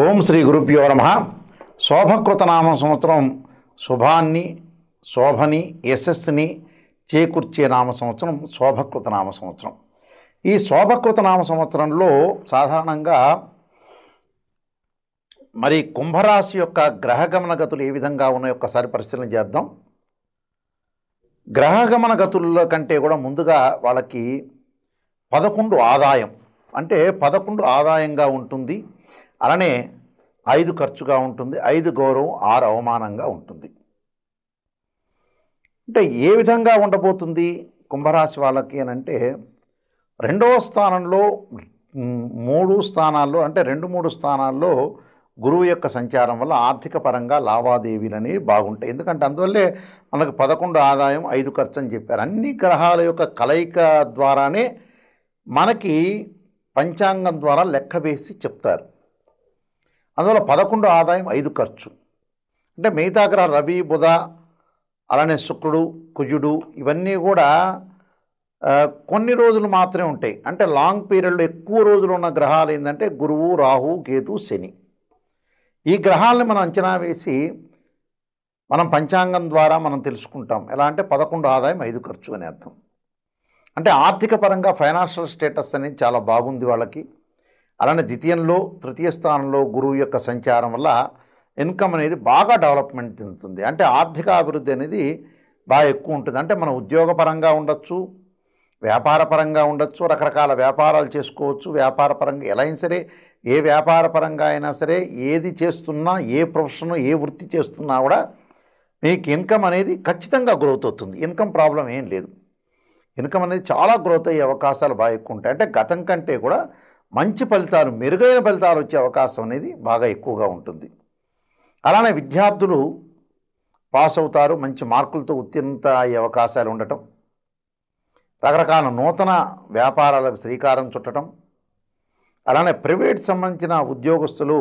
ఓం శ్రీ గురుభ్యో నమ శోభకృతనామ సంవత్సరం శుభాన్ని శోభని యశస్సుని చేకూర్చే నామ సంవత్సరం శోభకృతనామ సంవత్సరం ఈ శోభకృతనామ సంవత్సరంలో సాధారణంగా మరి కుంభరాశి యొక్క గ్రహగమన గతులు ఏ విధంగా ఉన్నాయో ఒక్కసారి పరిశీలన చేద్దాం గ్రహగమన గతుల్లో కంటే కూడా ముందుగా వాళ్ళకి పదకొండు ఆదాయం అంటే పదకొండు ఆదాయంగా ఉంటుంది అలానే ఐదు ఖర్చుగా ఉంటుంది ఐదు గౌరవం ఆరు అవమానంగా ఉంటుంది అంటే ఏ విధంగా ఉండబోతుంది కుంభరాశి వాళ్ళకి అని అంటే రెండవ స్థానంలో మూడు స్థానాల్లో అంటే రెండు మూడు స్థానాల్లో గురువు యొక్క సంచారం వల్ల ఆర్థిక పరంగా లావాదేవీలు అనేవి బాగుంటాయి ఎందుకంటే అందువల్లే మనకు పదకొండు ఆదాయం ఐదు ఖర్చు అని చెప్పారు అన్ని గ్రహాల యొక్క కలయిక ద్వారానే మనకి పంచాంగం ద్వారా లెక్క వేసి చెప్తారు అందువల్ల పదకొండు ఆదాయం ఐదు ఖర్చు అంటే మిగతా గ్రహ రవి బుధ అలానే శుక్రుడు కుజుడు ఇవన్నీ కూడా కొన్ని రోజులు మాత్రమే ఉంటాయి అంటే లాంగ్ పీరియడ్లో ఎక్కువ రోజులు ఉన్న గ్రహాలు ఏంటంటే గురువు రాహు కేతు శని ఈ గ్రహాలని మనం అంచనా వేసి మనం పంచాంగం ద్వారా మనం తెలుసుకుంటాం ఎలా అంటే పదకొండు ఆదాయం ఐదు ఖర్చు అనే అర్థం అంటే ఆర్థిక పరంగా ఫైనాన్షియల్ స్టేటస్ అనేది చాలా బాగుంది వాళ్ళకి అలానే ద్వితీయంలో తృతీయ స్థానంలో గురువు యొక్క సంచారం వల్ల ఇన్కమ్ అనేది బాగా డెవలప్మెంట్ చెందుతుంది అంటే ఆర్థిక అభివృద్ధి అనేది బాగా ఎక్కువ ఉంటుంది అంటే మన ఉద్యోగపరంగా ఉండొచ్చు వ్యాపారపరంగా ఉండొచ్చు రకరకాల వ్యాపారాలు చేసుకోవచ్చు వ్యాపారపరంగా ఎలా అయినా సరే ఏ వ్యాపారపరంగా అయినా సరే ఏది చేస్తున్నా ఏ ప్రొఫెషన్ ఏ వృత్తి చేస్తున్నా కూడా మీకు ఇన్కమ్ అనేది ఖచ్చితంగా గ్రోత్ అవుతుంది ఇన్కమ్ ప్రాబ్లం ఏం లేదు ఇన్కమ్ అనేది చాలా గ్రోత్ అయ్యే అవకాశాలు బాగా ఎక్కువ ఉంటాయి అంటే గతం కంటే కూడా మంచి ఫలితాలు మెరుగైన ఫలితాలు వచ్చే అవకాశం అనేది బాగా ఎక్కువగా ఉంటుంది అలానే విద్యార్థులు పాస్ అవుతారు మంచి మార్కులతో ఉత్తీర్ణత అయ్యే అవకాశాలు ఉండటం రకరకాల నూతన వ్యాపారాలకు శ్రీకారం చుట్టడం అలానే ప్రైవేట్ సంబంధించిన ఉద్యోగస్తులు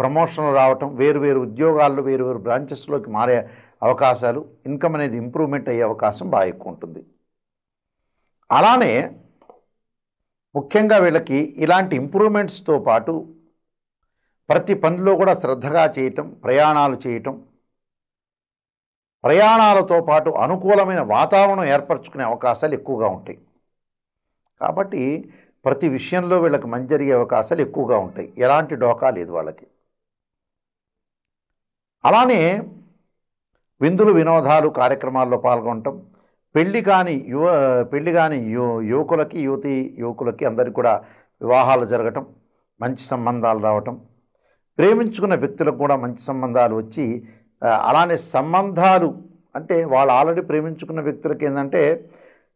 ప్రమోషన్లు రావటం వేరువేరు ఉద్యోగాల్లో వేరువేరు బ్రాంచెస్లోకి మారే అవకాశాలు ఇన్కమ్ అనేది ఇంప్రూవ్మెంట్ అయ్యే అవకాశం బాగా ఎక్కువ ఉంటుంది అలానే ముఖ్యంగా వీళ్ళకి ఇలాంటి ఇంప్రూవ్మెంట్స్తో పాటు ప్రతి పనిలో కూడా శ్రద్ధగా చేయటం ప్రయాణాలు చేయటం ప్రయాణాలతో పాటు అనుకూలమైన వాతావరణం ఏర్పరచుకునే అవకాశాలు ఎక్కువగా ఉంటాయి కాబట్టి ప్రతి విషయంలో వీళ్ళకి మంచి జరిగే అవకాశాలు ఎక్కువగా ఉంటాయి ఎలాంటి డోకా లేదు వాళ్ళకి అలానే విందులు వినోదాలు కార్యక్రమాల్లో పాల్గొనటం పెళ్లి కాని యువ పెళ్లి కాని యువకులకి యువతి యువకులకి అందరికీ కూడా వివాహాలు జరగటం మంచి సంబంధాలు రావటం ప్రేమించుకున్న వ్యక్తులకు కూడా మంచి సంబంధాలు వచ్చి అలానే సంబంధాలు అంటే వాళ్ళు ఆల్రెడీ ప్రేమించుకున్న వ్యక్తులకి ఏంటంటే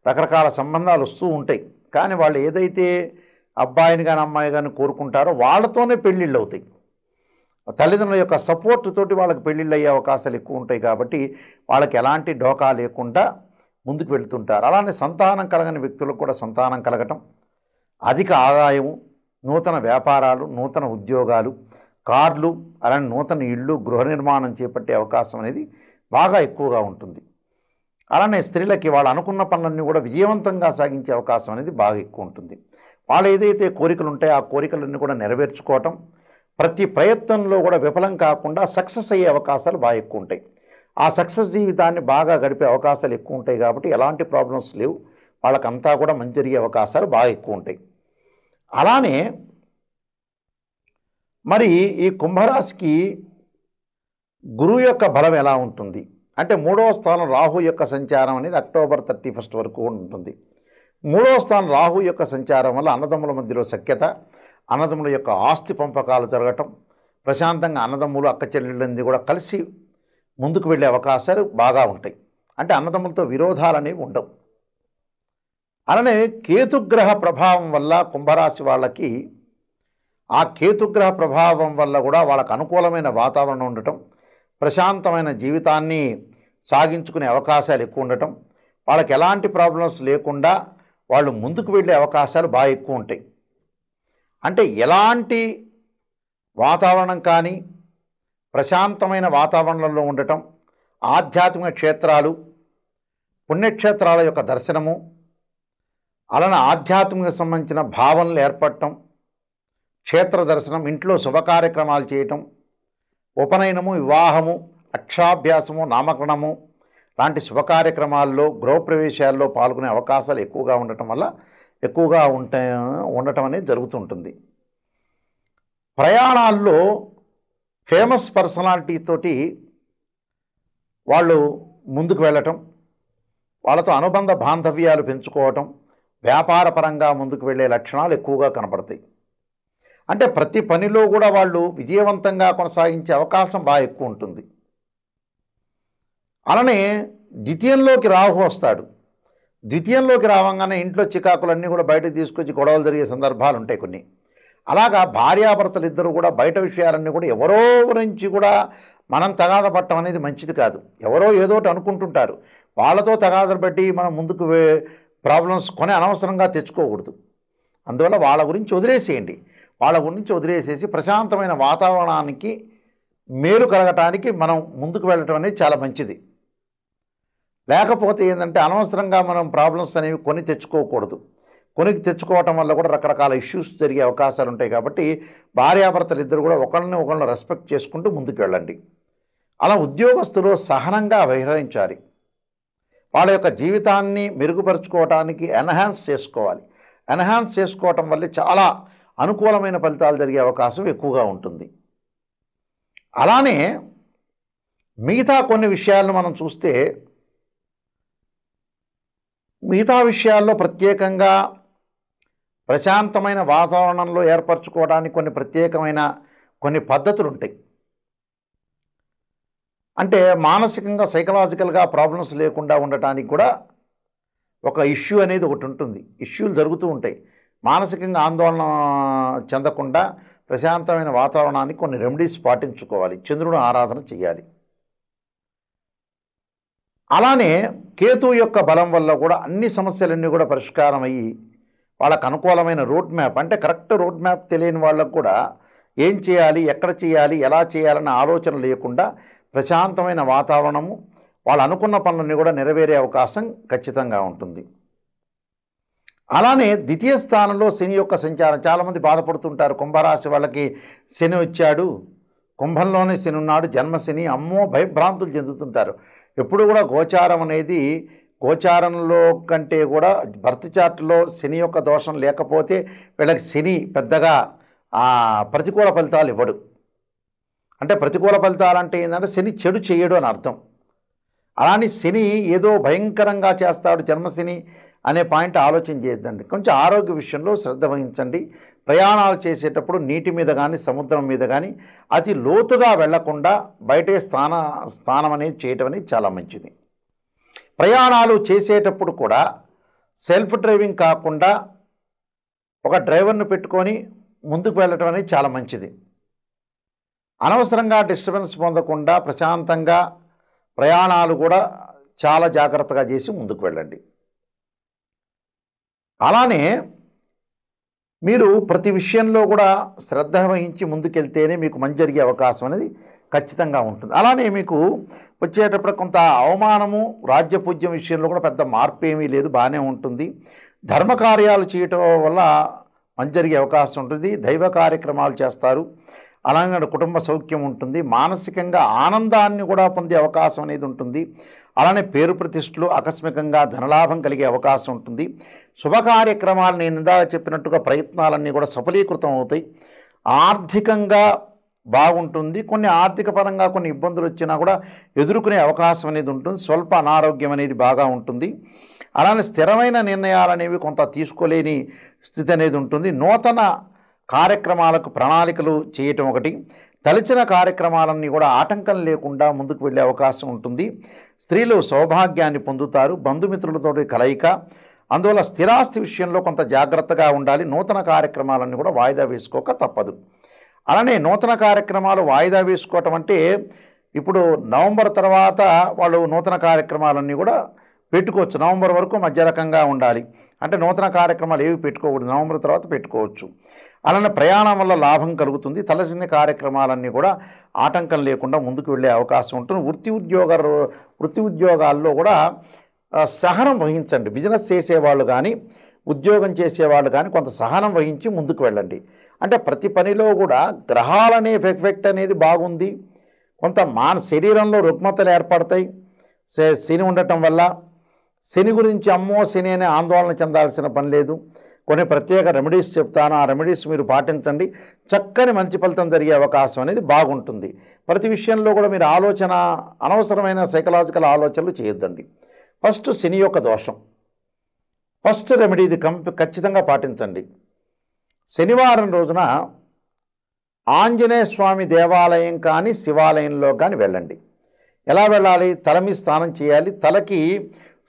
రకరకాల సంబంధాలు వస్తూ ఉంటాయి కానీ వాళ్ళు ఏదైతే అబ్బాయిని కానీ అమ్మాయి కానీ కోరుకుంటారో వాళ్ళతోనే పెళ్ళిళ్ళు అవుతాయి తల్లిదండ్రుల యొక్క సపోర్ట్ తోటి వాళ్ళకి పెళ్ళిళ్ళు అయ్యే అవకాశాలు ఎక్కువ ఉంటాయి కాబట్టి వాళ్ళకి ఎలాంటి డోకా లేకుండా ముందుకు వెళ్తుంటారు అలానే సంతానం కలగని వ్యక్తులకు కూడా సంతానం కలగటం అధిక ఆదాయము నూతన వ్యాపారాలు నూతన ఉద్యోగాలు కార్లు అలానే నూతన ఇళ్ళు గృహ నిర్మాణం చేపట్టే అవకాశం అనేది బాగా ఎక్కువగా ఉంటుంది అలానే స్త్రీలకి వాళ్ళు అనుకున్న పనులన్నీ కూడా విజయవంతంగా సాగించే అవకాశం అనేది బాగా ఎక్కువ ఉంటుంది వాళ్ళు ఏదైతే కోరికలు ఉంటాయో ఆ కోరికలన్నీ కూడా నెరవేర్చుకోవటం ప్రతి ప్రయత్నంలో కూడా విఫలం కాకుండా సక్సెస్ అయ్యే అవకాశాలు బాగా ఎక్కువ ఉంటాయి ఆ సక్సెస్ జీవితాన్ని బాగా గడిపే అవకాశాలు ఎక్కువ ఉంటాయి కాబట్టి ఎలాంటి ప్రాబ్లమ్స్ లేవు వాళ్ళకంతా కూడా మంచి జరిగే అవకాశాలు బాగా ఎక్కువ ఉంటాయి అలానే మరి ఈ కుంభరాశికి గురువు యొక్క బలం ఎలా ఉంటుంది అంటే మూడవ స్థానం రాహు యొక్క సంచారం అనేది అక్టోబర్ థర్టీ ఫస్ట్ వరకు ఉంటుంది మూడవ స్థానం రాహు యొక్క సంచారం వల్ల అన్నదమ్ముల మధ్యలో సఖ్యత అన్నదమ్ముల యొక్క ఆస్తి పంపకాలు జరగటం ప్రశాంతంగా అన్నదమ్ములు అక్క చెల్లెళ్ళని కూడా కలిసి ముందుకు వెళ్ళే అవకాశాలు బాగా ఉంటాయి అంటే అన్నదమ్ములతో విరోధాలు అనేవి ఉండవు అలానే కేతుగ్రహ ప్రభావం వల్ల కుంభరాశి వాళ్ళకి ఆ కేతుగ్రహ ప్రభావం వల్ల కూడా వాళ్ళకు అనుకూలమైన వాతావరణం ఉండటం ప్రశాంతమైన జీవితాన్ని సాగించుకునే అవకాశాలు ఎక్కువ ఉండటం వాళ్ళకి ఎలాంటి ప్రాబ్లమ్స్ లేకుండా వాళ్ళు ముందుకు వెళ్ళే అవకాశాలు బాగా ఎక్కువ ఉంటాయి అంటే ఎలాంటి వాతావరణం కానీ ప్రశాంతమైన వాతావరణంలో ఉండటం ఆధ్యాత్మిక క్షేత్రాలు పుణ్యక్షేత్రాల యొక్క దర్శనము అలానే ఆధ్యాత్మిక సంబంధించిన భావనలు ఏర్పడటం క్షేత్ర దర్శనం ఇంట్లో శుభకార్యక్రమాలు చేయటం ఉపనయనము వివాహము అక్షాభ్యాసము నామకరణము లాంటి శుభకార్యక్రమాల్లో గృహప్రవేశాల్లో పాల్గొనే అవకాశాలు ఎక్కువగా ఉండటం వల్ల ఎక్కువగా ఉంట ఉండటం అనేది జరుగుతుంటుంది ప్రయాణాల్లో ఫేమస్ పర్సనాలిటీ తోటి వాళ్ళు ముందుకు వెళ్ళటం వాళ్ళతో అనుబంధ బాంధవ్యాలు పెంచుకోవటం వ్యాపారపరంగా ముందుకు వెళ్ళే లక్షణాలు ఎక్కువగా కనపడతాయి అంటే ప్రతి పనిలో కూడా వాళ్ళు విజయవంతంగా కొనసాగించే అవకాశం బాగా ఎక్కువ ఉంటుంది అలానే ద్వితీయంలోకి రాహు వస్తాడు ద్వితీయంలోకి రావంగానే ఇంట్లో చికాకులన్నీ కూడా బయటకు తీసుకొచ్చి గొడవలు జరిగే సందర్భాలు ఉంటాయి కొన్ని అలాగా భార్యాభర్తలు ఇద్దరు కూడా బయట విషయాలన్నీ కూడా ఎవరో గురించి కూడా మనం తగాద పట్టడం అనేది మంచిది కాదు ఎవరో ఏదోటి అనుకుంటుంటారు వాళ్ళతో తగాదలు బట్టి మనం ముందుకు ప్రాబ్లమ్స్ కొని అనవసరంగా తెచ్చుకోకూడదు అందువల్ల వాళ్ళ గురించి వదిలేసేయండి వాళ్ళ గురించి వదిలేసేసి ప్రశాంతమైన వాతావరణానికి మేలు కలగటానికి మనం ముందుకు వెళ్ళటం అనేది చాలా మంచిది లేకపోతే ఏంటంటే అనవసరంగా మనం ప్రాబ్లమ్స్ అనేవి కొని తెచ్చుకోకూడదు కొనికి తెచ్చుకోవటం వల్ల కూడా రకరకాల ఇష్యూస్ జరిగే అవకాశాలు ఉంటాయి కాబట్టి భార్యాభర్తలు ఇద్దరు కూడా ఒకరిని ఒకరిని రెస్పెక్ట్ చేసుకుంటూ ముందుకు వెళ్ళండి అలా ఉద్యోగస్తులు సహనంగా వ్యవహరించాలి వాళ్ళ యొక్క జీవితాన్ని మెరుగుపరుచుకోవటానికి ఎన్హాన్స్ చేసుకోవాలి ఎన్హాన్స్ చేసుకోవటం వల్ల చాలా అనుకూలమైన ఫలితాలు జరిగే అవకాశం ఎక్కువగా ఉంటుంది అలానే మిగతా కొన్ని విషయాలను మనం చూస్తే మిగతా విషయాల్లో ప్రత్యేకంగా ప్రశాంతమైన వాతావరణంలో ఏర్పరచుకోవడానికి కొన్ని ప్రత్యేకమైన కొన్ని పద్ధతులు ఉంటాయి అంటే మానసికంగా సైకలాజికల్గా ప్రాబ్లమ్స్ లేకుండా ఉండటానికి కూడా ఒక ఇష్యూ అనేది ఒకటి ఉంటుంది ఇష్యూలు జరుగుతూ ఉంటాయి మానసికంగా ఆందోళన చెందకుండా ప్రశాంతమైన వాతావరణానికి కొన్ని రెమెడీస్ పాటించుకోవాలి చంద్రుడు ఆరాధన చేయాలి అలానే కేతు యొక్క బలం వల్ల కూడా అన్ని సమస్యలన్నీ కూడా పరిష్కారం అయ్యి వాళ్ళకు అనుకూలమైన రోడ్ మ్యాప్ అంటే కరెక్ట్ రోడ్ మ్యాప్ తెలియని వాళ్ళకు కూడా ఏం చేయాలి ఎక్కడ చేయాలి ఎలా చేయాలన్న ఆలోచన లేకుండా ప్రశాంతమైన వాతావరణము వాళ్ళు అనుకున్న పనులన్నీ కూడా నెరవేరే అవకాశం ఖచ్చితంగా ఉంటుంది అలానే ద్వితీయ స్థానంలో శని యొక్క సంచారం చాలామంది బాధపడుతుంటారు కుంభరాశి వాళ్ళకి శని వచ్చాడు కుంభంలోనే శని ఉన్నాడు జన్మశని అమ్మో భయభ్రాంతులు చెందుతుంటారు ఎప్పుడు కూడా గోచారం అనేది గోచారంలో కంటే కూడా భర్త చార్ట్లో శని యొక్క దోషం లేకపోతే వీళ్ళకి శని పెద్దగా ప్రతికూల ఫలితాలు ఇవ్వడు అంటే ప్రతికూల ఫలితాలు అంటే ఏంటంటే శని చెడు చేయడు అని అర్థం అలానే శని ఏదో భయంకరంగా చేస్తాడు జన్మశని అనే పాయింట్ ఆలోచన చేయొద్దండి కొంచెం ఆరోగ్య విషయంలో శ్రద్ధ వహించండి ప్రయాణాలు చేసేటప్పుడు నీటి మీద కానీ సముద్రం మీద కానీ అతి లోతుగా వెళ్లకుండా బయటే స్థాన స్థానం అనేది చేయటం అనేది చాలా మంచిది ప్రయాణాలు చేసేటప్పుడు కూడా సెల్ఫ్ డ్రైవింగ్ కాకుండా ఒక డ్రైవర్ను పెట్టుకొని ముందుకు వెళ్ళటం అనేది చాలా మంచిది అనవసరంగా డిస్టర్బెన్స్ పొందకుండా ప్రశాంతంగా ప్రయాణాలు కూడా చాలా జాగ్రత్తగా చేసి ముందుకు వెళ్ళండి అలానే మీరు ప్రతి విషయంలో కూడా శ్రద్ధ వహించి ముందుకెళ్తేనే మీకు మంచి జరిగే అవకాశం అనేది ఖచ్చితంగా ఉంటుంది అలానే మీకు వచ్చేటప్పుడు కొంత అవమానము రాజ్యపూజ్యం విషయంలో కూడా పెద్ద మార్పు ఏమీ లేదు బాగానే ఉంటుంది ధర్మ కార్యాలు చేయటం వల్ల మంచి జరిగే అవకాశం ఉంటుంది దైవ కార్యక్రమాలు చేస్తారు అలాగే కుటుంబ సౌఖ్యం ఉంటుంది మానసికంగా ఆనందాన్ని కూడా పొందే అవకాశం అనేది ఉంటుంది అలానే పేరు ప్రతిష్టలు ఆకస్మికంగా ధనలాభం కలిగే అవకాశం ఉంటుంది శుభ కార్యక్రమాలు నేను ఇందాక చెప్పినట్టుగా ప్రయత్నాలన్నీ కూడా సఫలీకృతం అవుతాయి ఆర్థికంగా బాగుంటుంది కొన్ని ఆర్థిక పరంగా కొన్ని ఇబ్బందులు వచ్చినా కూడా ఎదుర్కొనే అవకాశం అనేది ఉంటుంది స్వల్ప అనారోగ్యం అనేది బాగా ఉంటుంది అలానే స్థిరమైన నిర్ణయాలు అనేవి కొంత తీసుకోలేని స్థితి అనేది ఉంటుంది నూతన కార్యక్రమాలకు ప్రణాళికలు చేయటం ఒకటి తలచిన కార్యక్రమాలన్నీ కూడా ఆటంకం లేకుండా ముందుకు వెళ్ళే అవకాశం ఉంటుంది స్త్రీలు సౌభాగ్యాన్ని పొందుతారు బంధుమిత్రులతో కలయిక అందువల్ల స్థిరాస్తి విషయంలో కొంత జాగ్రత్తగా ఉండాలి నూతన కార్యక్రమాలన్నీ కూడా వాయిదా వేసుకోక తప్పదు అలానే నూతన కార్యక్రమాలు వాయిదా వేసుకోవటం అంటే ఇప్పుడు నవంబర్ తర్వాత వాళ్ళు నూతన కార్యక్రమాలన్నీ కూడా పెట్టుకోవచ్చు నవంబర్ వరకు మధ్య రకంగా ఉండాలి అంటే నూతన కార్యక్రమాలు ఏవి పెట్టుకోకూడదు నవంబర్ తర్వాత పెట్టుకోవచ్చు అలానే ప్రయాణం వల్ల లాభం కలుగుతుంది తలసిన కార్యక్రమాలన్నీ కూడా ఆటంకం లేకుండా ముందుకు వెళ్ళే అవకాశం ఉంటుంది వృత్తి ఉద్యోగ వృత్తి ఉద్యోగాల్లో కూడా సహనం వహించండి బిజినెస్ చేసేవాళ్ళు కానీ ఉద్యోగం చేసేవాళ్ళు కానీ కొంత సహనం వహించి ముందుకు వెళ్ళండి అంటే ప్రతి పనిలో కూడా గ్రహాలనే ఎఫెక్ట్ అనేది బాగుంది కొంత మాన శరీరంలో రుగ్మతలు ఏర్పడతాయి శని ఉండటం వల్ల శని గురించి అమ్మో శని అనే ఆందోళన చెందాల్సిన పని లేదు కొన్ని ప్రత్యేక రెమెడీస్ చెప్తాను ఆ రెమెడీస్ మీరు పాటించండి చక్కని మంచి ఫలితం జరిగే అవకాశం అనేది బాగుంటుంది ప్రతి విషయంలో కూడా మీరు ఆలోచన అనవసరమైన సైకలాజికల్ ఆలోచనలు చేయొద్దండి ఫస్ట్ శని యొక్క దోషం ఫస్ట్ రెమెడీ ఇది ఖచ్చితంగా పాటించండి శనివారం రోజున ఆంజనేయ స్వామి దేవాలయం కానీ శివాలయంలో కానీ వెళ్ళండి ఎలా వెళ్ళాలి తల మీద స్నానం చేయాలి తలకి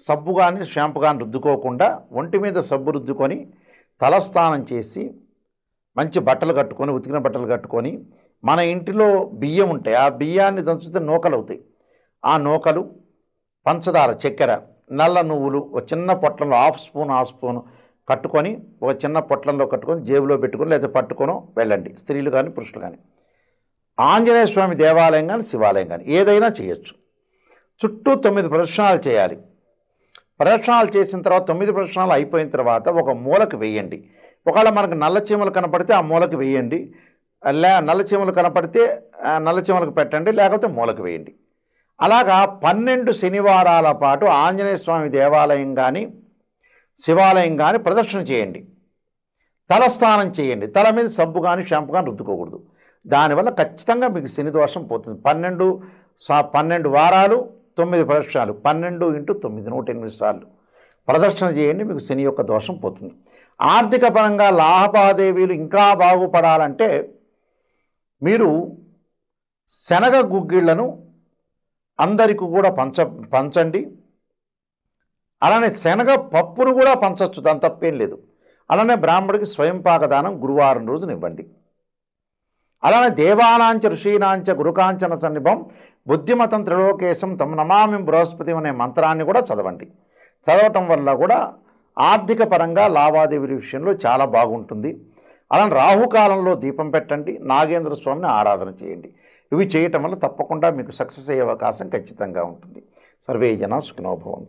సబ్బు కానీ షాంపు కానీ రుద్దుకోకుండా ఒంటి మీద సబ్బు రుద్దుకొని తలస్నానం చేసి మంచి బట్టలు కట్టుకొని ఉతికిన బట్టలు కట్టుకొని మన ఇంటిలో బియ్యం ఉంటాయి ఆ బియ్యాన్ని దంచితే నూకలు అవుతాయి ఆ నూకలు పంచదార చక్కెర నల్ల నువ్వులు ఒక చిన్న పొట్లంలో హాఫ్ స్పూన్ హాఫ్ స్పూన్ కట్టుకొని ఒక చిన్న పొట్లంలో కట్టుకొని జేబులో పెట్టుకొని లేదా పట్టుకొని వెళ్ళండి స్త్రీలు కానీ పురుషులు కానీ ఆంజనేయ స్వామి దేవాలయం కానీ శివాలయం కానీ ఏదైనా చేయొచ్చు చుట్టూ తొమ్మిది ప్రదక్షిణాలు చేయాలి ప్రదక్షిణాలు చేసిన తర్వాత తొమ్మిది ప్రదక్షిణాలు అయిపోయిన తర్వాత ఒక మూలకు వేయండి ఒకవేళ మనకు నల్ల చీమలు కనపడితే ఆ మూలకు వేయండి లే నల్ల చీమలు కనపడితే నల్ల చీమలకు పెట్టండి లేకపోతే మూలకు వేయండి అలాగా పన్నెండు శనివారాల పాటు ఆంజనేయ స్వామి దేవాలయం కానీ శివాలయం కానీ ప్రదక్షిణ చేయండి తలస్నానం చేయండి తల మీద సబ్బు కానీ షాంపూ కానీ రుద్దుకోకూడదు దానివల్ల ఖచ్చితంగా మీకు శని దోషం పోతుంది పన్నెండు సా పన్నెండు వారాలు తొమ్మిది ప్రదక్షిణాలు పన్నెండు ఇంటూ తొమ్మిది నూట ఎనిమిది సార్లు ప్రదర్శన చేయండి మీకు శని యొక్క దోషం పోతుంది ఆర్థిక పరంగా లాభాదేవీలు ఇంకా బాగుపడాలంటే మీరు శనగ గుగ్గిళ్లను అందరికీ కూడా పంచ పంచండి అలానే శనగ పప్పును కూడా పంచవచ్చు దాని తప్పేం లేదు అలానే బ్రాహ్మడికి స్వయం పాకదానం గురువారం రోజున ఇవ్వండి అలానే దేవానాంచ ఋషీనాంచ గురుకాంచన సన్నిభం బుద్ధిమతం త్రిలోకేశం తమ నమామి బృహస్పతి అనే మంత్రాన్ని కూడా చదవండి చదవటం వల్ల కూడా ఆర్థిక పరంగా లావాదేవీల విషయంలో చాలా బాగుంటుంది అలానే రాహుకాలంలో దీపం పెట్టండి నాగేంద్ర స్వామిని ఆరాధన చేయండి ఇవి చేయటం వల్ల తప్పకుండా మీకు సక్సెస్ అయ్యే అవకాశం ఖచ్చితంగా ఉంటుంది సర్వే జన